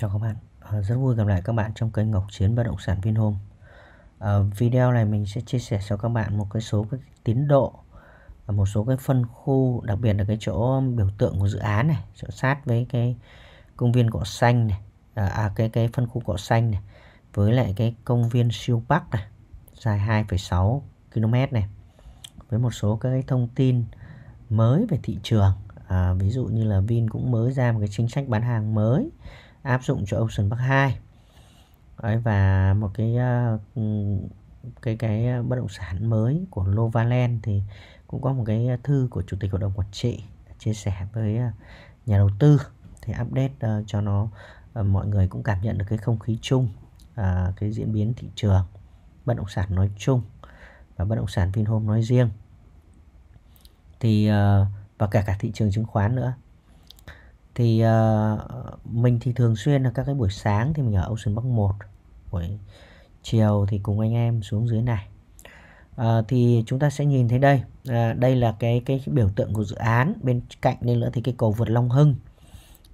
Chào các bạn, ờ, rất vui gặp lại các bạn trong kênh Ngọc Chiến bất động sản Vinhome. Ờ, video này mình sẽ chia sẻ cho các bạn một cái số cái tiến độ, một số cái phân khu, đặc biệt là cái chỗ biểu tượng của dự án này, chỗ sát với cái công viên cỏ xanh này, à, à cái cái phân khu cỏ xanh này, với lại cái công viên siêu bắc này, dài 2,6 km này, với một số cái thông tin mới về thị trường. À, ví dụ như là Vin cũng mới ra một cái chính sách bán hàng mới áp dụng cho Ocean Park 2 Đấy, và một cái ờ, ừ, cái cái ờ, bất động sản mới của Novaland thì cũng có một cái ờ, thư của chủ tịch hội đồng quản trị chia sẻ với nhà đầu tư thì update cho nó mọi người cũng cảm nhận được cái không khí chung cái diễn biến thị trường bất động sản nói chung và bất động sản Vinhome nói riêng thì và cả cả thị trường chứng khoán nữa thì uh, mình thì thường xuyên là các cái buổi sáng thì mình ở Ocean Park 1 buổi chiều thì cùng anh em xuống dưới này uh, thì chúng ta sẽ nhìn thấy đây uh, đây là cái, cái biểu tượng của dự án bên cạnh đây nữa thì cái cầu vượt Long Hưng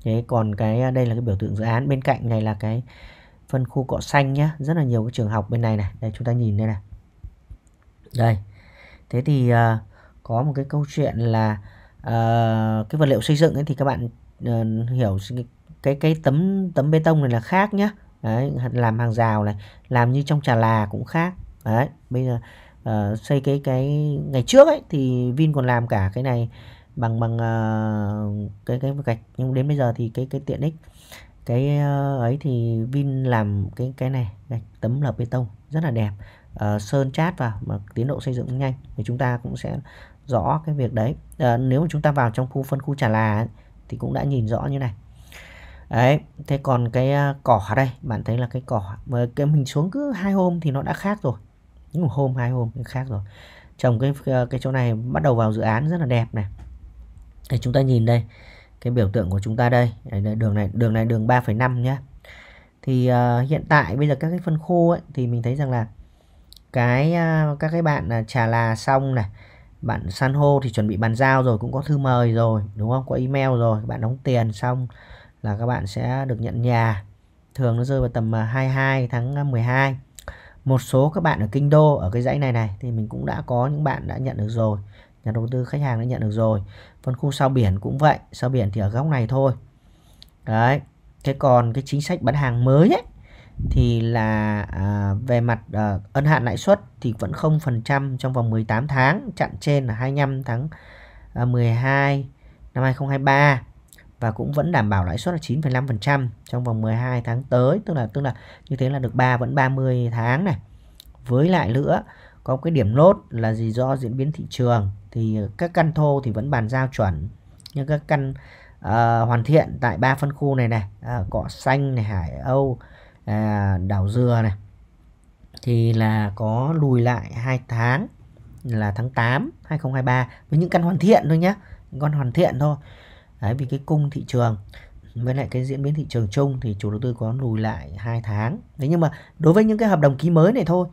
thế còn cái đây là cái biểu tượng dự án bên cạnh này là cái phân khu cọ xanh nhá rất là nhiều cái trường học bên này này đây chúng ta nhìn đây này đây thế thì uh, có một cái câu chuyện là uh, cái vật liệu xây dựng ấy thì các bạn uh, hiểu cái cái tấm tấm bê tông này là khác nhá đấy, làm hàng rào này làm như trong trà là cũng khác đấy bây giờ uh, xây cái cái ngày trước ấy thì Vin còn làm cả cái này bằng bằng uh, cái cái gạch nhưng đến bây giờ thì cái cái tiện ích cái uh, ấy thì Vin làm cái cái này gạch tấm lợp bê tông rất là đẹp uh, sơn chát vào mà tiến độ xây dựng nhanh thì chúng ta cũng sẽ rõ cái việc đấy uh, nếu mà chúng ta vào trong khu phân khu trà là ấy, thì cũng đã nhìn rõ như này đấy thế còn cái à, cỏ đây bạn thấy là cái cỏ mà cái mình xuống cứ hai hôm thì nó đã khác rồi những một hôm hai hôm khác rồi trồng cái à, cái chỗ này bắt đầu vào dự án rất là đẹp này thì chúng ta nhìn đây cái biểu tượng của chúng ta đây đường này đường này đường 3,5 nhé thì uh, hiện tại bây giờ các cái phân khô ấy, thì mình thấy rằng là cái uh, các cái bạn uh, trà là xong này bạn san hô thì chuẩn bị bàn giao rồi cũng có thư mời rồi đúng không có email rồi bạn đóng tiền xong là các bạn sẽ được nhận nhà thường nó rơi vào tầm 22 à, tháng 12 à, một số các bạn ở kinh đô ở cái dãy này này thì mình cũng đã có những bạn đã nhận được rồi nhà đầu tư khách hàng đã nhận được rồi phân khu sao biển cũng vậy sao biển thì ở góc này thôi đấy thế còn cái chính sách bán hàng mới ấy thì là à, về mặt à, ân hạn lãi suất thì vẫn 0% trong vòng 18 tháng chặn trên là 25 tháng à, ờ, 12 năm 2023 và cũng vẫn đảm bảo lãi suất là 9,5% trong vòng 12 tháng tới tức là tức là như thế là được 3 vẫn 30 tháng này với lại nữa có cái điểm nốt là gì do diễn biến thị trường thì các căn thô thì vẫn bàn giao chuẩn nhưng các căn uh, hoàn thiện tại ba phân khu này này uh, cỏ xanh này hải âu à, đảo dừa này thì là có lùi lại 2 tháng là tháng 8 2023 với những căn hoàn thiện thôi nhé con hoàn thiện thôi đấy vì cái cung thị trường với lại cái diễn biến thị trường chung thì chủ đầu tư có lùi lại 2 tháng thế nhưng mà đối với những cái hợp đồng ký mới này thôi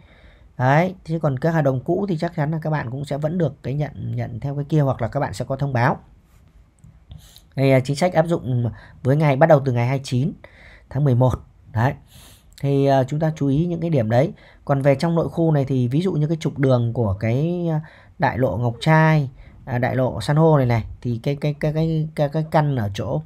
đấy chứ còn các hợp đồng cũ thì chắc chắn là các bạn cũng sẽ vẫn được cái nhận nhận theo cái kia hoặc là các bạn sẽ có thông báo đây chính sách áp dụng với ngày bắt đầu từ ngày 29 tháng 11 đấy thì à, chúng ta chú ý những cái điểm đấy còn về trong nội khu này thì ví dụ như cái trục đường của cái à, đại lộ ngọc trai à, đại lộ san hô này này thì cái cái cái cái cái, cái căn ở chỗ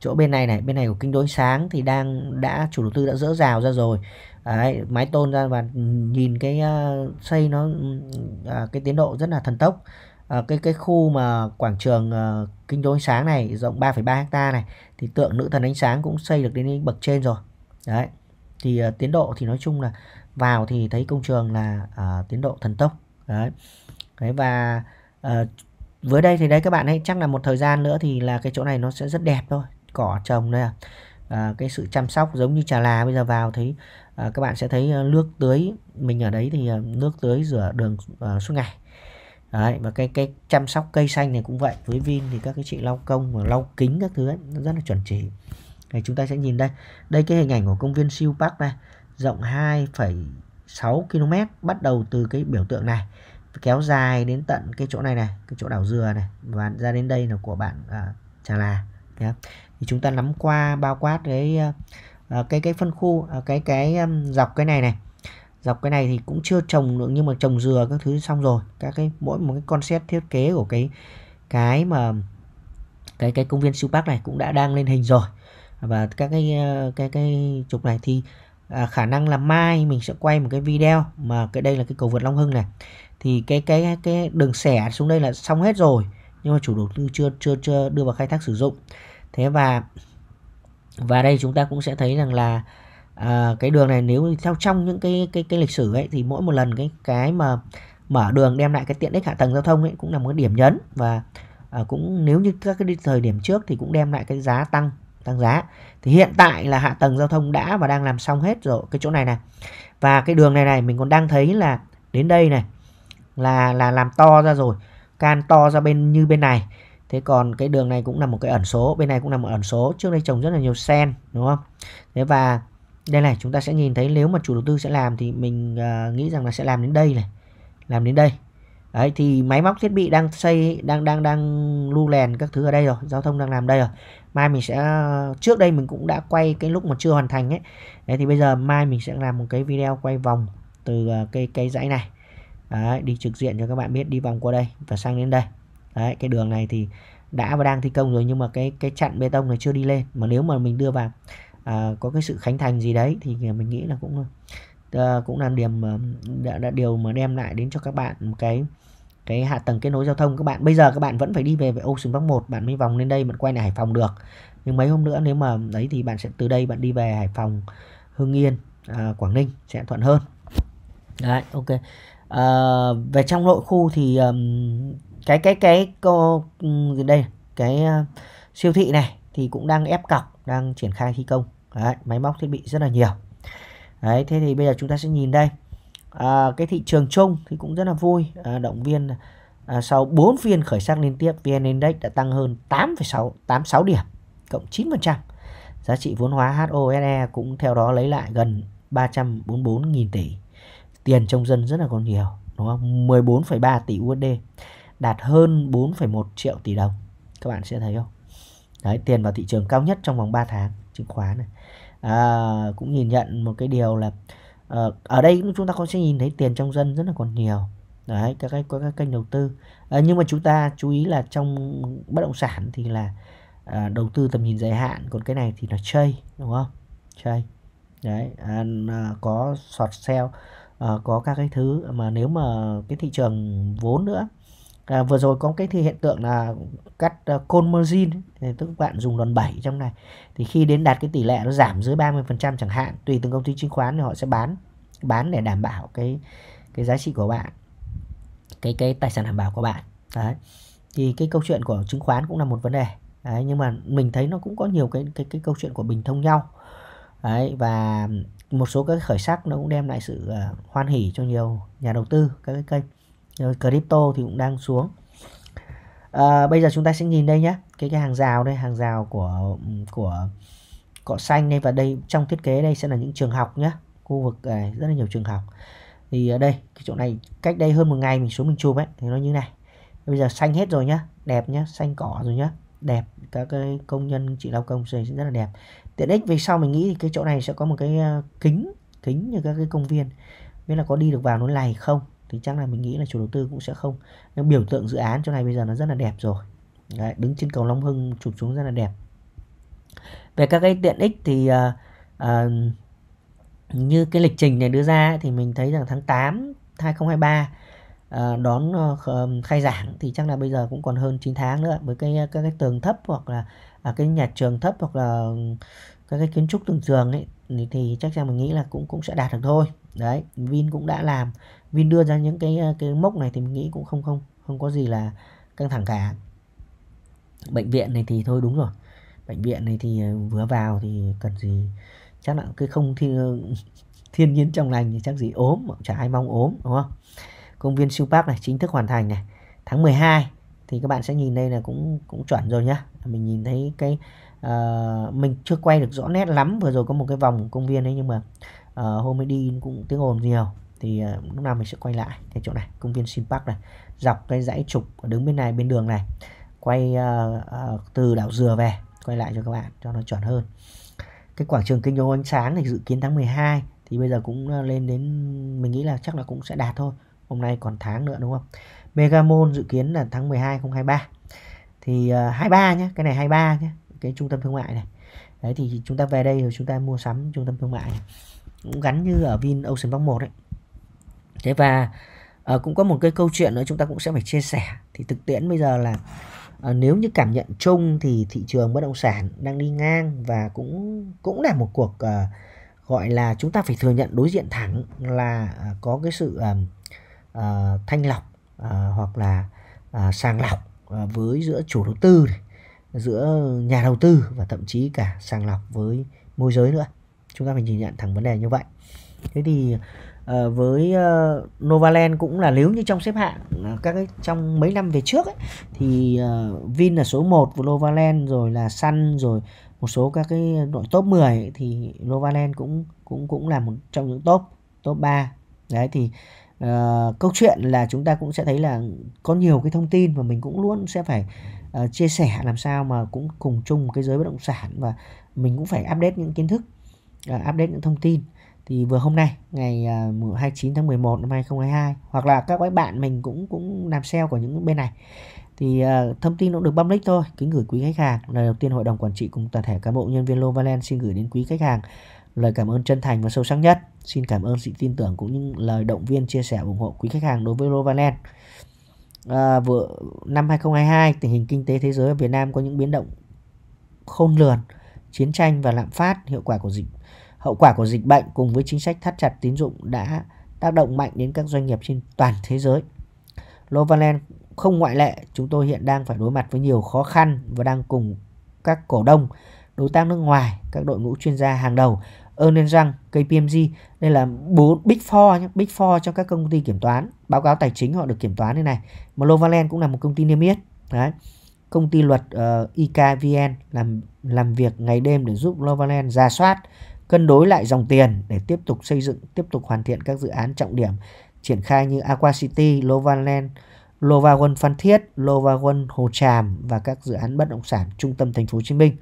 chỗ bên này này bên này của kinh đối sáng thì đang đã chủ đầu tư đã dỡ rào ra rồi Đấy, mái tôn ra và nhìn cái uh, xây nó uh, cái tiến độ rất là thần tốc uh, cái cái khu mà quảng trường uh, kinh đối sáng này rộng 3,3 hecta này thì tượng nữ thần ánh sáng cũng xây được đến bậc trên rồi đấy thì uh, tiến độ thì nói chung là vào thì thấy công trường là uh, tiến độ thần tốc đấy đấy và uh, với đây thì đấy các bạn ấy chắc là một thời gian nữa thì là cái chỗ này nó sẽ rất đẹp thôi cỏ trồng đây à. À, cái sự chăm sóc giống như trà là bây giờ vào thấy à, các bạn sẽ thấy nước tưới mình ở đấy thì nước tưới rửa đường à, suốt ngày đấy và cái cái chăm sóc cây xanh này cũng vậy với Vin thì các cái chị lau công và lau kính các thứ ấy, rất là chuẩn chỉ này chúng ta sẽ nhìn đây đây cái hình ảnh của công viên siêu park này rộng 2,6 km bắt đầu từ cái biểu tượng này kéo dài đến tận cái chỗ này này cái chỗ đảo dừa này và ra đến đây là của bạn à, trà là nhé thì chúng ta nắm qua bao quát cái à, cái cái phân khu à, cái cái um, dọc cái này này dọc cái này thì cũng chưa trồng được nhưng mà trồng dừa các thứ xong rồi các cái mỗi một cái concept thiết kế của cái cái mà cái cái công viên siêu park này cũng đã đang lên hình rồi và các cái ờ, cái cái trục này thì à, khả năng là mai mình sẽ quay một cái video mà cái đây là cái cầu vượt Long Hưng này thì cái cái cái đường xẻ xuống đây là xong hết rồi nhưng mà chủ đầu tư chưa chưa chưa đưa vào khai thác sử dụng thế và và đây chúng ta cũng sẽ thấy rằng là à, cái đường này nếu theo trong những cái cái cái lịch sử ấy thì mỗi một lần cái cái mà mở đường đem lại cái tiện ích hạ tầng giao thông ấy cũng là một cái điểm nhấn và à, cũng nếu như các cái thời điểm trước thì cũng đem lại cái giá tăng tăng giá thì hiện tại là hạ tầng giao thông đã và đang làm xong hết rồi cái chỗ này này và cái đường này này mình còn đang thấy là đến đây này là là làm to ra rồi can to ra bên như bên này thế còn cái đường này cũng là một cái ẩn số bên này cũng là một ẩn số trước đây trồng rất là nhiều sen đúng không thế và đây này chúng ta sẽ nhìn thấy nếu mà chủ đầu tư sẽ làm thì mình uh, nghĩ rằng là sẽ làm đến đây này làm đến đây Đấy, thì máy móc thiết bị đang xây đang đang đang lưu lèn các thứ ở đây rồi giao thông đang làm đây rồi mai mình sẽ trước đây mình cũng đã quay cái lúc mà chưa hoàn thành ấy Đấy, thì bây giờ mai mình sẽ làm một cái video quay vòng từ ờ, cái cái dãy này Đấy, đi trực diện cho các bạn biết đi vòng qua đây và sang đến đây Đấy, cái đường này thì đã và đang thi công rồi nhưng mà cái cái chặn bê tông này chưa đi lên mà nếu mà mình đưa vào à, có cái sự khánh thành gì đấy thì mình nghĩ là cũng uh, cũng là điểm đã, đã điều mà đem lại đến cho các bạn một cái cái hạ tầng kết nối giao thông các bạn bây giờ các bạn vẫn phải đi về về Ocean Park 1 bạn mới vòng lên đây bạn quay lại Hải Phòng được nhưng mấy hôm nữa nếu mà đấy thì bạn sẽ từ đây bạn đi về Hải Phòng Hưng Yên à, Quảng Ninh sẽ thuận hơn đấy ok à, về trong nội khu thì um, cái cái cái cô đây cái uh, siêu thị này thì cũng đang ép cọc đang triển khai thi công đấy, máy móc thiết bị rất là nhiều đấy thế thì bây giờ chúng ta sẽ nhìn đây à, cái thị trường chung thì cũng rất là vui à, động viên à, sau 4 phiên khởi sắc liên tiếp VN Index đã tăng hơn 8,6 86 điểm cộng 9% giá trị vốn hóa HOSE cũng theo đó lấy lại gần 344.000 tỷ tiền trong dân rất là còn nhiều đúng không 14,3 tỷ USD đạt hơn 4,1 triệu tỷ đồng các bạn sẽ thấy không đấy tiền vào thị trường cao nhất trong vòng 3 tháng chứng khoán này à, cũng nhìn nhận một cái điều là Ờ, ở đây chúng ta cũng sẽ nhìn thấy tiền trong dân rất là còn nhiều đấy các cái các, các kênh đầu tư à, nhưng mà chúng ta chú ý là trong bất động sản thì là à, đầu tư tầm nhìn dài hạn còn cái này thì là chơi đúng không chơi đấy à, à có short sale à, có các cái thứ mà nếu mà cái thị trường vốn nữa à, vừa rồi có cái thì hiện tượng là cắt uh, à, côn margin tức các bạn dùng đòn bẩy trong này thì khi đến đạt cái tỷ lệ nó giảm dưới 30% chẳng hạn tùy từng công ty chứng khoán thì họ sẽ bán bán để đảm bảo cái cái giá trị của bạn cái cái tài sản đảm bảo của bạn đấy thì cái câu chuyện của chứng khoán cũng là một vấn đề đấy, nhưng mà mình thấy nó cũng có nhiều cái cái cái câu chuyện của bình thông nhau đấy và một số các khởi sắc nó cũng đem lại sự uh, hoan hỉ cho nhiều nhà đầu tư các cái kênh crypto thì cũng đang xuống à, bây giờ chúng ta sẽ nhìn đây nhé cái cái hàng rào đây hàng rào của của cỏ xanh đây và đây trong thiết kế đây sẽ là những trường học nhé khu vực này rất là nhiều trường học thì ở đây cái chỗ này cách đây hơn một ngày mình xuống mình chụp ấy thì nó như này bây giờ xanh hết rồi nhá đẹp nhá xanh cỏ rồi nhá đẹp các cái công nhân chị lao công xây rất là đẹp tiện ích vì sau mình nghĩ thì cái chỗ này sẽ có một cái ờ, kính kính như các cái công viên biết là có đi được vào nó này không thì chắc là mình nghĩ là chủ đầu tư cũng sẽ không nhưng biểu tượng dự án chỗ này bây giờ nó rất là đẹp rồi Đấy, đứng trên cầu Long Hưng chụp xuống rất là đẹp về các cái tiện ích thì uh, uh, như cái lịch trình này đưa ra thì mình thấy rằng tháng 8 2023 uh, đón uh, khai giảng thì chắc là bây giờ cũng còn hơn 9 tháng nữa với cái các cái tường thấp hoặc là à, cái nhà trường thấp hoặc là ừ, các cái kiến trúc tường trường ấy thì, thì chắc chắn mình nghĩ là cũng cũng sẽ đạt được thôi đấy Vin cũng đã làm Vin đưa ra những cái ờ, cái mốc này thì mình nghĩ cũng không không không có gì là căng thẳng cả bệnh viện này thì thôi đúng rồi bệnh viện này thì ờ, vừa vào thì cần gì chắc là cái không thiên ờ, thiên nhiên trong lành thì chắc gì ốm chả ai mong ốm đúng không công viên siêu park này chính thức hoàn thành này tháng 12 thì các bạn sẽ nhìn đây là cũng cũng chuẩn rồi nhá mình nhìn thấy cái uh, mình chưa quay được rõ nét lắm vừa rồi có một cái vòng công viên đấy nhưng mà à, hôm ấy đi cũng tiếng ồn nhiều thì à, lúc nào mình sẽ quay lại cái chỗ này công viên Sim Park này dọc cái dãy trục đứng bên này bên đường này quay à, à, từ đảo dừa về quay lại cho các bạn cho nó chuẩn hơn cái quảng trường kinh đô ánh sáng thì dự kiến tháng 12 thì bây giờ cũng lên đến mình nghĩ là chắc là cũng sẽ đạt thôi hôm nay còn tháng nữa đúng không Megamon dự kiến là tháng 12 2023 thì uh, 23 nhé cái này 23 nhé cái trung tâm thương mại này đấy thì chúng ta về đây rồi chúng ta mua sắm trung tâm thương mại này cũng gắn như ở Vin Ocean Park 1 đấy thế và uh, cũng có một cái câu chuyện nữa chúng ta cũng sẽ phải chia sẻ thì thực tiễn bây giờ là uh, nếu như cảm nhận chung thì thị trường bất động sản đang đi ngang và cũng cũng là một cuộc uh, gọi là chúng ta phải thừa nhận đối diện thẳng là uh, có cái sự uh, uh, thanh lọc uh, hoặc là uh, sàng lọc uh, với giữa chủ đầu tư này, giữa nhà đầu tư và thậm chí cả sàng lọc với môi giới nữa chúng ta phải nhìn nhận thẳng vấn đề như vậy thế thì uh, với uh, Novaland cũng là nếu như trong xếp hạng uh, các cái trong mấy năm về trước ấy, thì uh, Vin là số 1 của Novaland rồi là Sun rồi một số các cái đội top 10 ấy, thì Novaland cũng cũng cũng là một trong những top top 3 đấy thì uh, câu chuyện là chúng ta cũng sẽ thấy là có nhiều cái thông tin và mình cũng luôn sẽ phải uh, chia sẻ làm sao mà cũng cùng chung cái giới bất động sản và mình cũng phải update những kiến thức uh, update những thông tin thì vừa hôm nay ngày uh, à, 29 tháng 11 năm 2022 hoặc là các bạn mình cũng cũng làm sale của những bên này thì uh, thông tin cũng được public thôi kính gửi quý khách hàng lời đầu tiên hội đồng quản trị cùng toàn thể cán bộ nhân viên Lovalen xin gửi đến quý khách hàng lời cảm ơn chân thành và sâu sắc nhất xin cảm ơn sự tin tưởng cũng như lời động viên chia sẻ ủng hộ quý khách hàng đối với Lovalen à, vừa năm 2022 tình hình kinh tế thế giới ở Việt Nam có những biến động khôn lường chiến tranh và lạm phát hiệu quả của dịch Hậu quả của dịch bệnh cùng với chính sách thắt chặt tín dụng đã tác động mạnh đến các doanh nghiệp trên toàn thế giới. Novaland không ngoại lệ, chúng tôi hiện đang phải đối mặt với nhiều khó khăn và đang cùng các cổ đông, đối tác nước ngoài, các đội ngũ chuyên gia hàng đầu, Ernst Young, KPMG, đây là bốn Big Four nhé, Big Four cho các công ty kiểm toán, báo cáo tài chính họ được kiểm toán như này. Mà Novaland cũng là một công ty niêm yết. Đấy. Công ty luật uh, ờ, IKVN làm làm việc ngày đêm để giúp Novaland ra soát cân đối lại dòng tiền để tiếp tục xây dựng, tiếp tục hoàn thiện các dự án trọng điểm triển khai như Aqua City, Lovaland, Lovagon Phan Thiết, Lovagon Hồ Tràm và các dự án bất động sản trung tâm thành phố Hồ Chí Minh.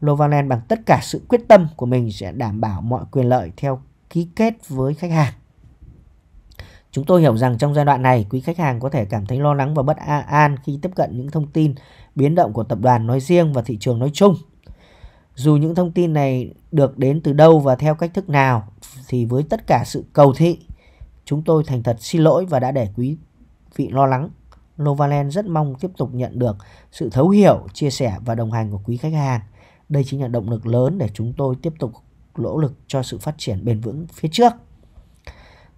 Lovaland bằng tất cả sự quyết tâm của mình sẽ đảm bảo mọi quyền lợi theo ký kết với khách hàng. Chúng tôi hiểu rằng trong giai đoạn này, quý khách hàng có thể cảm thấy lo lắng và bất an khi tiếp cận những thông tin biến động của tập đoàn nói riêng và thị trường nói chung. Dù những thông tin này được đến từ đâu và theo cách thức nào thì với tất cả sự cầu thị, chúng tôi thành thật xin lỗi và đã để quý vị lo lắng. Novalen rất mong tiếp tục nhận được sự thấu hiểu, chia sẻ và đồng hành của quý khách hàng. Đây chính là động lực lớn để chúng tôi tiếp tục nỗ lực cho sự phát triển bền vững phía trước.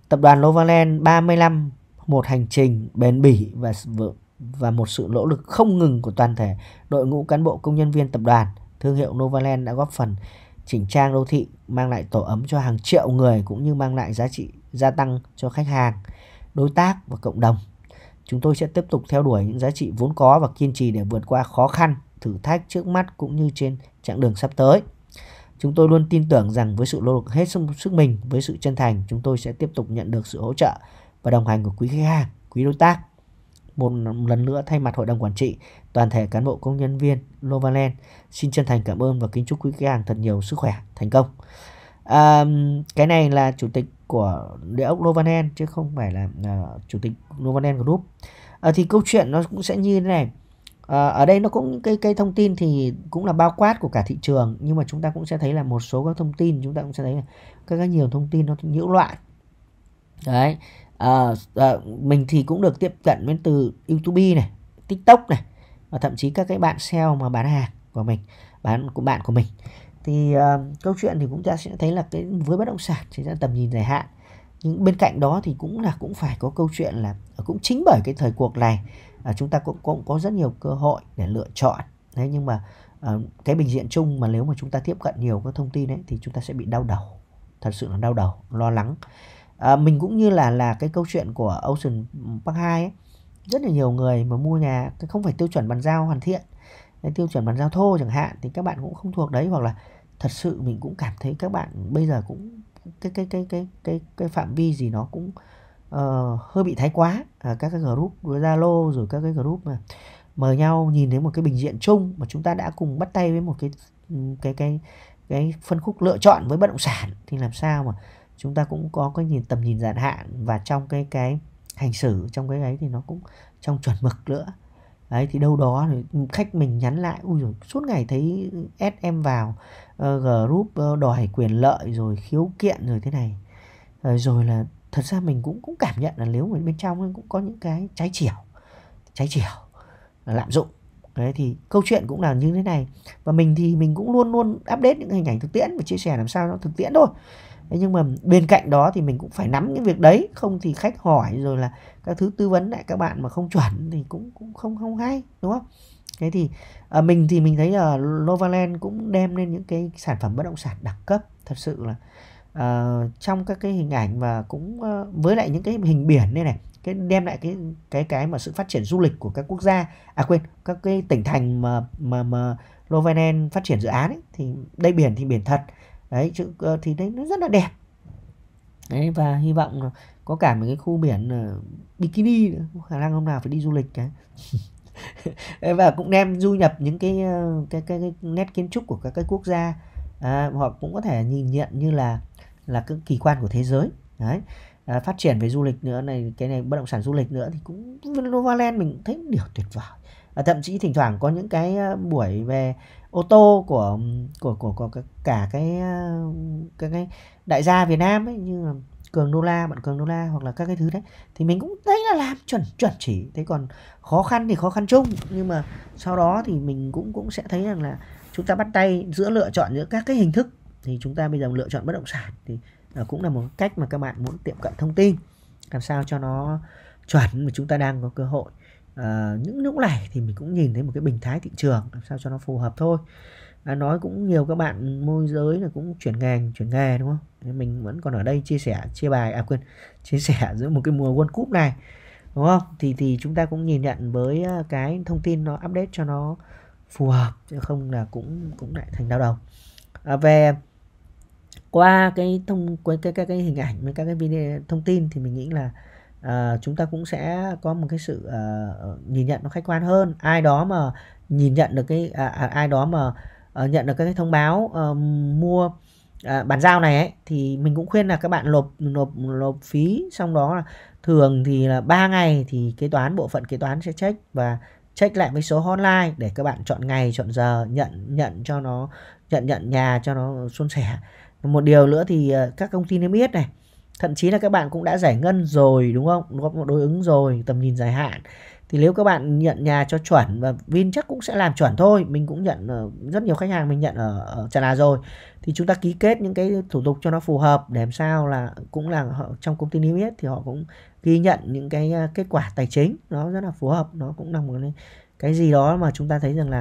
Tập đoàn Novalen 35 một hành trình bền bỉ và và một sự nỗ lực không ngừng của toàn thể đội ngũ cán bộ công nhân viên tập đoàn thương hiệu Novaland đã góp phần chỉnh trang đô thị, mang lại tổ ấm cho hàng triệu người cũng như mang lại giá trị gia tăng cho khách hàng, đối tác và cộng đồng. Chúng tôi sẽ tiếp tục theo đuổi những giá trị vốn có và kiên trì để vượt qua khó khăn, thử thách trước mắt cũng như trên chặng đường sắp tới. Chúng tôi luôn tin tưởng rằng với sự nỗ lực hết sức mình, với sự chân thành, chúng tôi sẽ tiếp tục nhận được sự hỗ trợ và đồng hành của quý khách hàng, quý đối tác một lần nữa thay mặt hội đồng quản trị, toàn thể cán bộ công nhân viên Novaland xin chân thành cảm ơn và kính chúc quý khách hàng thật nhiều sức khỏe, thành công. À, cái này là chủ tịch của địa ốc Novaland chứ không phải là uh, chủ tịch Novaland Group. À, thì câu chuyện nó cũng sẽ như thế này. À, ở đây nó cũng cái cái thông tin thì cũng là bao quát của cả thị trường nhưng mà chúng ta cũng sẽ thấy là một số các thông tin chúng ta cũng sẽ thấy là các, các nhiều thông tin nó nhiễu loạn đấy à, mình thì cũng được tiếp cận đến từ YouTube này, TikTok này và thậm chí các cái bạn sale mà bán hàng của mình, bán của bạn của mình thì uh, câu chuyện thì chúng ta sẽ thấy là cái với bất động sản sẽ ra tầm nhìn dài hạn nhưng bên cạnh đó thì cũng là cũng phải có câu chuyện là cũng chính bởi cái thời cuộc này uh, chúng ta cũng, cũng có rất nhiều cơ hội để lựa chọn thế nhưng mà uh, cái bình diện chung mà nếu mà chúng ta tiếp cận nhiều các thông tin ấy thì chúng ta sẽ bị đau đầu thật sự là đau đầu lo lắng à, mình cũng như là là cái câu chuyện của Ocean Park 2 ấy. rất là nhiều người mà mua nhà không phải tiêu chuẩn bàn giao hoàn thiện cái tiêu chuẩn bàn giao thô chẳng hạn thì các bạn cũng không thuộc đấy hoặc là thật sự mình cũng cảm thấy các bạn bây giờ cũng cái cái cái cái cái cái phạm vi gì nó cũng uh, hơi bị thái quá à, các cái group rồi Zalo rồi các cái group mà mời nhau nhìn thấy một cái bình diện chung mà chúng ta đã cùng bắt tay với một cái cái cái cái phân khúc lựa chọn với bất động sản thì làm sao mà chúng ta cũng có cái nhìn tầm nhìn dài hạn và trong cái cái hành xử trong cái ấy thì nó cũng trong chuẩn mực nữa đấy thì đâu đó khách mình nhắn lại ui rồi suốt ngày thấy ép em vào uh, group ờ, đòi quyền lợi rồi khiếu kiện rồi thế này uh, rồi là thật ra mình cũng cũng cảm nhận là nếu mình bên trong cũng có những cái trái chiều trái chiều lạm dụng đấy thì câu chuyện cũng là như thế này và mình thì mình cũng luôn luôn update những hình ảnh thực tiễn và chia sẻ làm sao nó thực tiễn thôi Thế nhưng mà bên cạnh đó thì mình cũng phải nắm những việc đấy không thì khách hỏi rồi là các thứ tư vấn lại các bạn mà không chuẩn thì cũng cũng không không hay đúng không thế thì à, mình thì mình thấy là Novaland cũng đem lên những cái sản phẩm bất động sản đẳng cấp thật sự là à, trong các cái hình ảnh và cũng à, với lại những cái hình biển đây này cái đem lại cái cái cái mà sự phát triển du lịch của các quốc gia à quên các cái tỉnh thành mà mà mà Novaland phát triển dự án ấy, thì đây biển thì biển thật đấy chữ ờ, thì đấy nó rất là đẹp đấy và hy vọng có cả một cái khu biển ờ, bikini nữa. khả năng hôm nào phải đi du lịch cái và cũng đem du nhập những cái ờ, cái cái, cái nét kiến trúc của các cái quốc gia à, hoặc cũng có thể nhìn nhận như là là các kỳ quan của thế giới đấy à, phát triển về du lịch nữa này cái này bất động sản du lịch nữa thì cũng Novaland mình thấy điều tuyệt vời à, thậm chí thỉnh thoảng có những cái buổi về ô tô của của của, của cả cái cái, cái đại gia Việt Nam ấy như là cường đô la bạn cường đô la hoặc là các cái thứ đấy thì mình cũng thấy là làm chuẩn chuẩn chỉ thế còn khó khăn thì khó khăn chung nhưng mà sau đó thì mình cũng cũng sẽ thấy rằng là chúng ta bắt tay giữa lựa chọn giữa các cái hình thức thì chúng ta bây giờ lựa chọn bất động sản thì cũng là một cách mà các bạn muốn tiệm cận thông tin làm sao cho nó chuẩn mà chúng ta đang có cơ hội Ờ, những lúc này thì mình cũng nhìn thấy một cái bình thái thị trường làm sao cho nó phù hợp thôi à, nói cũng nhiều các bạn môi giới là cũng chuyển ngành chuyển nghề đúng không nên mình vẫn còn ở đây chia sẻ chia bài à quên chia sẻ giữa một cái mùa world cup này đúng không thì thì chúng ta cũng nhìn nhận với ờ, cái thông tin nó update cho nó phù hợp chứ không là cũng cũng lại thành đau đầu à, về qua cái thông qua cái các cái hình ảnh với các cái video thông tin thì mình nghĩ là à, chúng ta cũng sẽ có một cái sự à, nhìn nhận nó khách quan hơn ai đó mà nhìn nhận được cái à, à ai đó mà à, nhận được các cái thông báo à, mua à, bàn giao này ấy, thì mình cũng khuyên là các bạn nộp nộp nộp phí xong đó là thường thì là 3 ngày thì kế toán bộ phận kế toán sẽ check và check lại với số hotline để các bạn chọn ngày chọn giờ nhận nhận cho nó nhận nhận nhà cho nó suôn sẻ một điều nữa thì các công ty niêm yết này thậm chí là các bạn cũng đã giải ngân rồi đúng không có một đối ứng rồi tầm nhìn dài hạn thì nếu các bạn nhận nhà cho chuẩn và Vin chắc cũng sẽ làm chuẩn thôi mình cũng nhận ờ, rất nhiều khách hàng mình nhận ở, ở Trà Là rồi thì chúng ta ký kết những cái thủ tục cho nó phù hợp để làm sao là cũng là họ, trong công ty niêm yết thì họ cũng ghi nhận những cái ờ, kết quả tài chính nó rất là phù hợp nó cũng là một cái, gì đó mà chúng ta thấy rằng là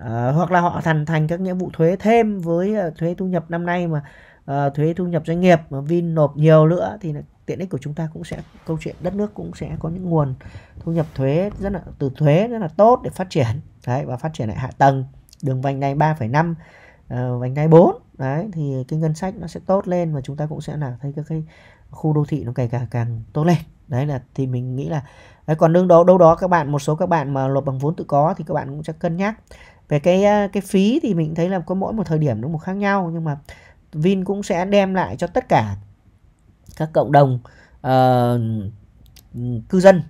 uh, hoặc là họ thành thành các nghĩa vụ thuế thêm với thuế thu nhập năm nay mà Ờ, thuế thu nhập doanh nghiệp mà Vin nộp nhiều nữa thì tiện ích của chúng ta cũng sẽ câu chuyện đất nước cũng sẽ có những nguồn thu nhập thuế rất là từ thuế rất là tốt để phát triển đấy và phát triển lại hạ tầng đường vành đai 3,5 uh, ờ, vành đai 4 đấy thì cái ngân sách nó sẽ tốt lên và chúng ta cũng sẽ là thấy các cái khu đô thị nó ngày càng càng tốt lên đấy là thì mình nghĩ là đấy, còn đương đó đâu đó các bạn một số các bạn mà nộp bằng vốn tự có thì các bạn cũng sẽ cân nhắc về cái ờ, cái phí thì mình thấy là có mỗi một thời điểm nó một khác nhau nhưng mà Vin cũng sẽ đem lại cho tất cả các cộng đồng uh, cư dân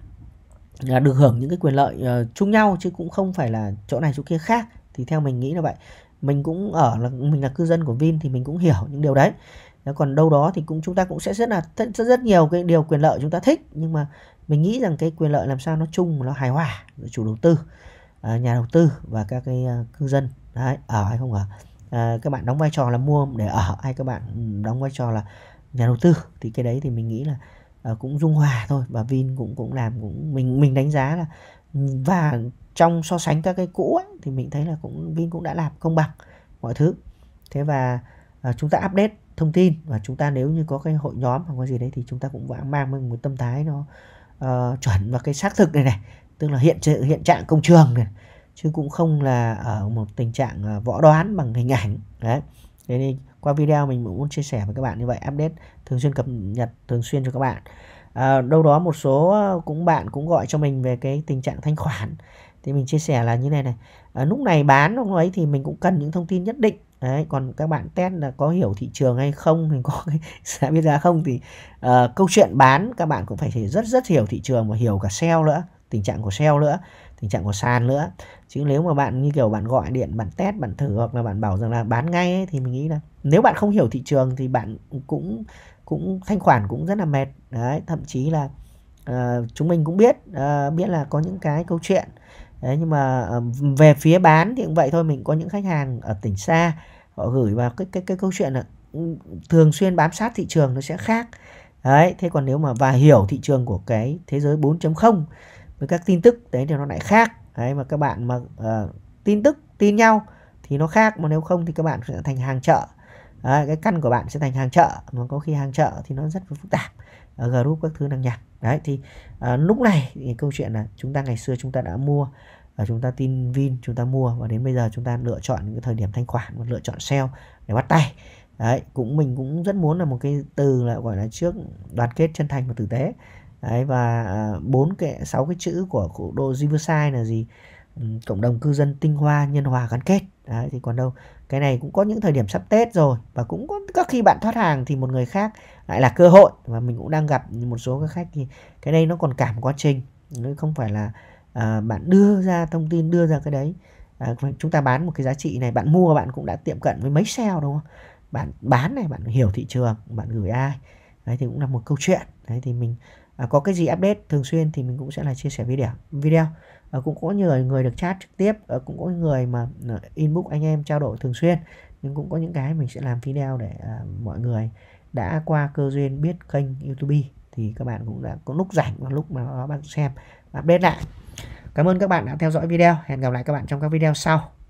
là được hưởng những cái quyền lợi uh, chung nhau chứ cũng không phải là chỗ này chỗ kia khác thì theo mình nghĩ là vậy mình cũng ở là mình là cư dân của Vin thì mình cũng hiểu những điều đấy còn đâu đó thì cũng chúng ta cũng sẽ rất là rất, rất nhiều cái điều quyền lợi chúng ta thích nhưng mà mình nghĩ rằng cái quyền lợi làm sao nó chung nó hài hòa giữa chủ đầu tư ờ, nhà đầu tư và các cái cư dân đấy ở hay không ở à, các bạn đóng vai trò là mua để ở hay các bạn đóng vai trò là nhà đầu tư thì cái đấy thì mình nghĩ là à, cũng dung hòa thôi và Vin cũng cũng làm cũng mình mình đánh giá là và trong so sánh các cái cũ ấy, thì mình thấy là cũng Vin cũng đã làm công bằng mọi thứ thế và à, chúng ta update thông tin và chúng ta nếu như có cái hội nhóm hoặc có gì đấy thì chúng ta cũng vẫn mang một tâm thái nó uh, chuẩn và cái xác thực này này tức là hiện hiện trạng công trường này chứ cũng không là ở một tình trạng à, võ đoán bằng hình ảnh đấy thế nên qua video mình cũng muốn chia sẻ với các bạn như vậy update thường xuyên cập nhật thường xuyên cho các bạn à, đâu đó một số à, cũng bạn cũng gọi cho mình về cái tình trạng thanh khoản thì mình chia sẻ là như này này à, lúc này bán lúc ấy thì mình cũng cần những thông tin nhất định đấy còn các bạn test là có hiểu thị trường hay không thì có sẽ biết ra không thì uh, câu chuyện bán các bạn cũng phải rất rất hiểu thị trường và hiểu cả sale nữa tình trạng của sale nữa tình trạng của sàn nữa chứ nếu mà bạn như kiểu bạn gọi điện bạn test bạn thử hoặc là bạn bảo rằng là bán ngay ấy, thì mình nghĩ là nếu bạn không hiểu thị trường thì bạn cũng cũng thanh khoản cũng rất là mệt đấy thậm chí là uh, chúng mình cũng biết uh, biết là có những cái câu chuyện đấy nhưng mà uh, về phía bán thì cũng vậy thôi mình có những khách hàng ở tỉnh xa họ gửi vào cái cái cái câu chuyện là ừ, thường xuyên bám sát thị trường nó sẽ khác đấy thế còn nếu mà và hiểu thị trường của cái thế giới 4.0 với các tin tức đấy thì nó lại khác đấy mà các bạn mà uh, tin tức tin nhau thì nó khác mà nếu không thì các bạn sẽ thành hàng chợ đấy, cái căn của bạn sẽ thành hàng chợ mà có khi hàng chợ thì nó rất phức tạp ở group các thứ năng nhạc đấy thì uh, lúc này thì câu chuyện là chúng ta ngày xưa chúng ta đã mua và chúng ta tin Vin chúng ta mua và đến bây giờ chúng ta lựa chọn những cái thời điểm thanh khoản và lựa chọn sale để bắt tay đấy cũng mình cũng rất muốn là một cái từ là gọi là trước đoàn kết chân thành và tử tế đấy và à, bốn cái sáu cái chữ của cụ đô Riverside là gì ừ, cộng đồng cư dân tinh hoa nhân hòa gắn kết đấy thì còn đâu cái này cũng có những thời điểm sắp tết rồi và cũng có các khi bạn thoát hàng thì một người khác lại là cơ hội và mình cũng đang gặp một số các khách thì cái đây nó còn cả một quá trình nó không phải là à, bạn đưa ra thông tin đưa ra cái đấy à, chúng ta bán một cái giá trị này bạn mua bạn cũng đã tiệm cận với mấy sale đúng không bạn bán này bạn hiểu thị trường bạn gửi ai đấy thì cũng là một câu chuyện đấy thì mình à, có cái gì update thường xuyên thì mình cũng sẽ là chia sẻ video video à, cũng có nhiều người được chat trực tiếp à, cũng có người mà à, inbox anh em trao đổi thường xuyên nhưng cũng có những cái mình sẽ làm video để à, mọi người đã qua cơ duyên biết kênh YouTube thì các bạn cũng đã có lúc rảnh và lúc mà các bạn xem update lại cảm ơn các bạn đã theo dõi video hẹn gặp lại các bạn trong các video sau